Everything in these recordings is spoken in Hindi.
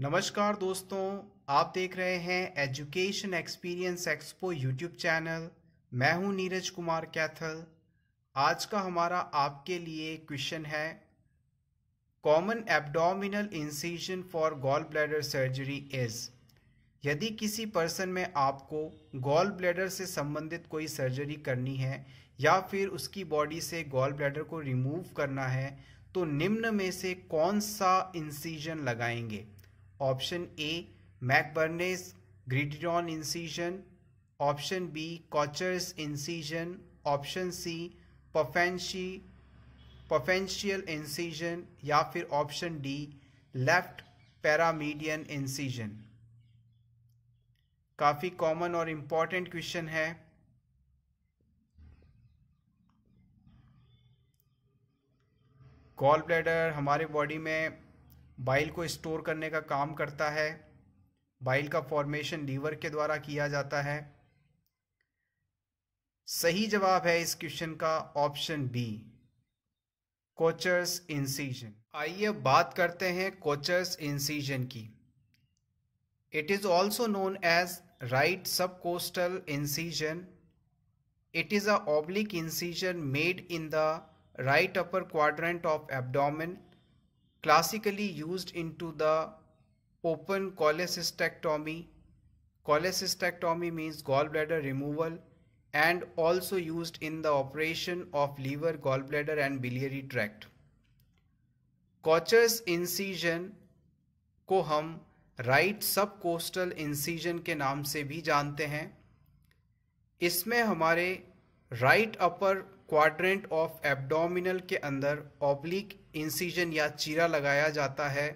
नमस्कार दोस्तों आप देख रहे हैं education experience expo YouTube channel मैं हूं नीरज कुमार कैथल आज का हमारा आपके लिए क्वेश्चन है common abdominal incision for gall bladder surgery is यदि किसी पर्सन में आपको गॉल ब्लैडर से संबंधित कोई सर्जरी करनी है या फिर उसकी बॉडी से गॉल ब्लैडर को रिमूव करना है तो निम्न में से कौन सा इंसीजन लगाएंगे option A McBurney's gridiron incision option B Kocher's incision option C Pfannenstiel Pfannenstiel incision या फिर option D left paramedian incision काफ़ी कॉमन और इम्पॉर्टेंट क्वेश्चन है गॉल ब्लैडर हमारे बॉडी में बाइल को स्टोर करने का काम करता है बाइल का फॉर्मेशन लीवर के द्वारा किया जाता है सही जवाब है इस क्वेश्चन का ऑप्शन बी कोचर्स इंसीजन आइए अब बात करते हैं कोचर्स इंसीजन की it is also known as right subcostal incision it is oblique incision made in the right upper upper of of classically used into the open cholecystectomy. Cholecystectomy means gallbladder removal and also used in the operation of liver, gallbladder and biliary tract. Kocher's incision को हम राइट सब कोस्टल इंसीजन के नाम से भी जानते हैं इसमें हमारे right upper quadrant of abdominal के अंदर ऑब्लिक इंसीजन या चीरा लगाया जाता है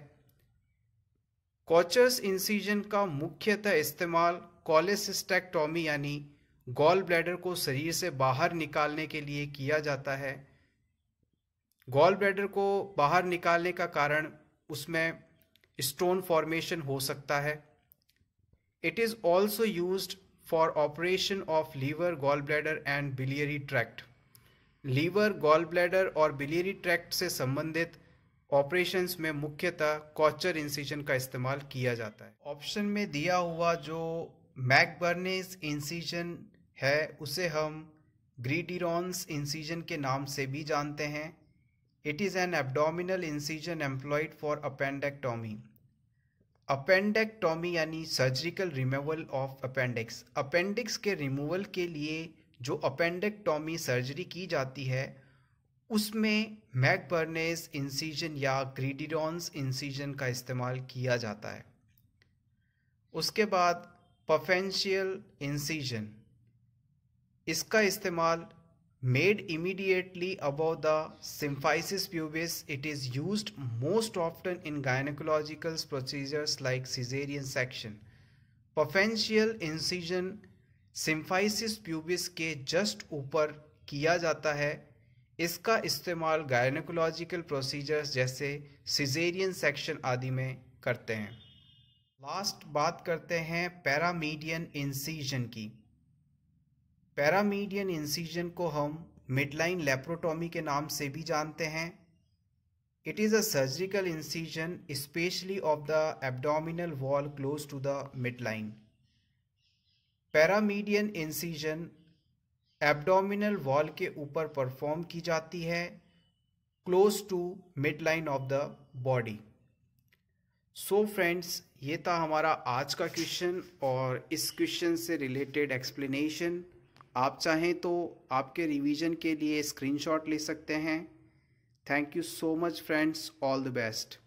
कॉचस इंसीजन का मुख्यतः इस्तेमाल कॉलेसिस्टेक्टोमी यानी गॉल ब्लैडर को शरीर से बाहर निकालने के लिए किया जाता है गॉल ब्लैडर को बाहर निकालने का कारण उसमें स्टोन फॉर्मेशन हो सकता है it is also use for operation of liver gall bladder and biliary tract liver gall bladder और बिलियरी ट्रैक्ट से संबंधित ऑपरेशंस में मुख्यतः कॉचर इंसिजन का इस्तेमाल किया जाता है ऑप्शन में दिया हुआ जो मैकबर्नेस इंसिजन है उसे हम ग्रीडिरॉन्स इंसिजन के नाम से भी जानते हैं it is an abdominal incision employed for appendectomy appendectomy यानी surgical removal of appendix appendix के रिमूवल के लिए जो अपेंडेक्टॉमी सर्जरी की जाती है उसमें मैकबर्नेस इंसीजन या ग्रीडिडॉन्स इंसीजन का इस्तेमाल किया जाता है उसके बाद पफेंशियल इंसीजन इसका इस्तेमाल made immediately above the symphysis pubis it is use most often in gynaecological procedures like caesarean section Pfannenstiel incision symphysis pubis के जस्ट ऊपर किया जाता है इसका इस्तेमाल गायनकोलॉजिकल प्रोसीजर्स जैसे सिजेरियन सेक्शन आदि में करते हैं लास्ट बात करते हैं पैरामीडियन इंसीजन की पैरामीडियन इंसीजन को हम मिडलाइन लेप्रोटोमी के नाम से भी जानते हैं it is a surgical incision specially of the abdominal wall close to the midline paramedian incision abdominal wall के ऊपर परफॉर्म की जाती है close to mid line of the body so friends ये था हमारा आज का क्वेश्चन और इस क्वेश्चन से रिलेटेड एक्सप्लेनेशन आप चाहें तो आपके रिवीजन के लिए स्क्रीनशॉट ले सकते हैं thank you so much friends all the best